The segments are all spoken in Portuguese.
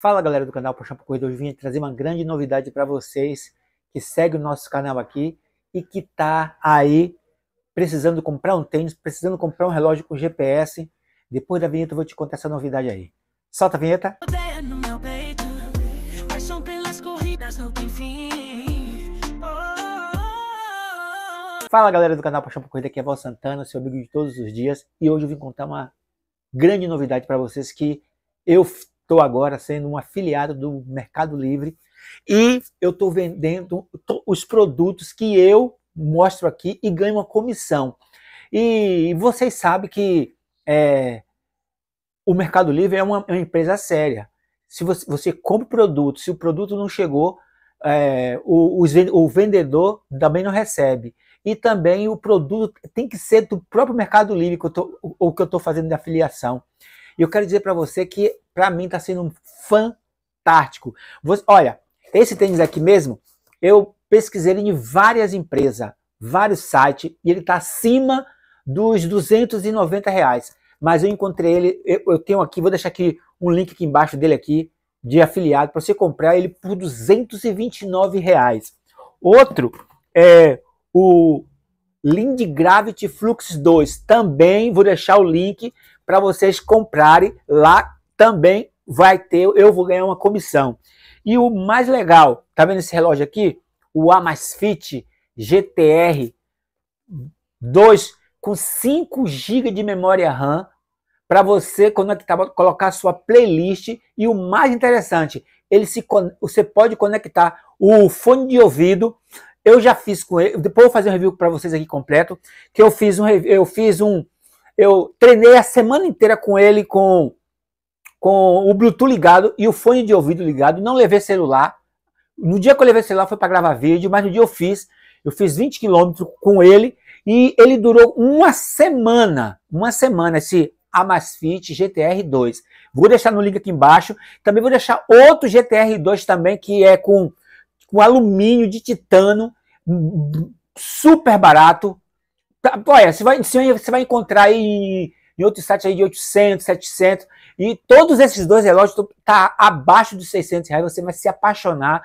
Fala galera do canal Paixão por Corrida, hoje vim trazer uma grande novidade para vocês que segue o nosso canal aqui e que tá aí precisando comprar um tênis, precisando comprar um relógio com GPS. Depois da vinheta eu vou te contar essa novidade aí. Solta a vinheta! Oh. Fala galera do canal Paixão por Corrida, aqui é Val Santana, seu amigo de todos os dias, e hoje eu vim contar uma grande novidade para vocês que eu estou agora sendo um afiliado do Mercado Livre e eu estou vendendo os produtos que eu mostro aqui e ganho uma comissão. E vocês sabem que é, o Mercado Livre é uma, é uma, empresa séria. Se você, você compra o produto, se o produto não chegou, é, o, o, o vendedor também não recebe. E também o produto tem que ser do próprio Mercado Livre, que eu tô, o, o que eu estou fazendo de afiliação. E eu quero dizer para você que para mim tá sendo fantástico. Você, olha, esse tênis aqui mesmo, eu pesquisei ele em várias empresas, vários sites, e ele tá acima dos 290 reais. Mas eu encontrei ele, eu, eu tenho aqui, vou deixar aqui um link aqui embaixo dele aqui, de afiliado, para você comprar ele por 229 reais. Outro é o Lind Gravity Flux 2. Também vou deixar o link para vocês comprarem lá também vai ter, eu vou ganhar uma comissão. E o mais legal, tá vendo esse relógio aqui? O Amazfit GTR 2 com 5 GB de memória RAM para você conectar, é tá, colocar sua playlist e o mais interessante, ele se você pode conectar o fone de ouvido. Eu já fiz com ele, depois eu vou fazer um review para vocês aqui completo, que eu fiz um eu fiz um eu treinei a semana inteira com ele com com o Bluetooth ligado e o fone de ouvido ligado, não levei celular. No dia que eu levei celular foi para gravar vídeo, mas no dia eu fiz, eu fiz 20 quilômetros com ele e ele durou uma semana, uma semana esse Amazfit GTR 2. Vou deixar no link aqui embaixo. Também vou deixar outro GTR 2 também que é com com alumínio de titano, super barato. Tá, olha, você vai, você vai encontrar aí em outros sites aí de 800, 700. E todos esses dois relógios tá abaixo de 600 reais. Você vai se apaixonar.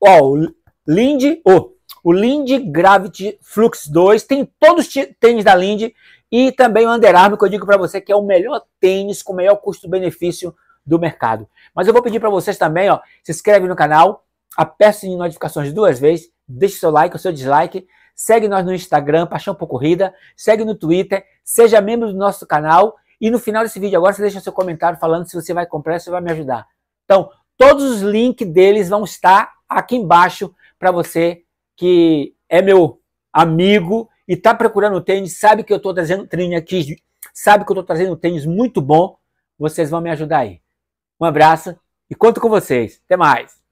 Ó, o Lindy, oh, o Lindy Gravity Flux 2 tem todos os tênis da Lindy e também o Under Armour que eu digo para você que é o melhor tênis com o melhor custo-benefício do mercado. Mas eu vou pedir para vocês também, ó, se inscreve no canal, aperta o sininho de notificações duas vezes, deixe seu like, o seu dislike Segue nós no Instagram, Paixão por Corrida. Segue no Twitter. Seja membro do nosso canal. E no final desse vídeo agora você deixa seu comentário falando se você vai comprar, se vai me ajudar. Então, todos os links deles vão estar aqui embaixo para você que é meu amigo e está procurando tênis, sabe que eu estou trazendo tênis aqui, sabe que eu estou trazendo tênis muito bom, vocês vão me ajudar aí. Um abraço e conto com vocês. Até mais.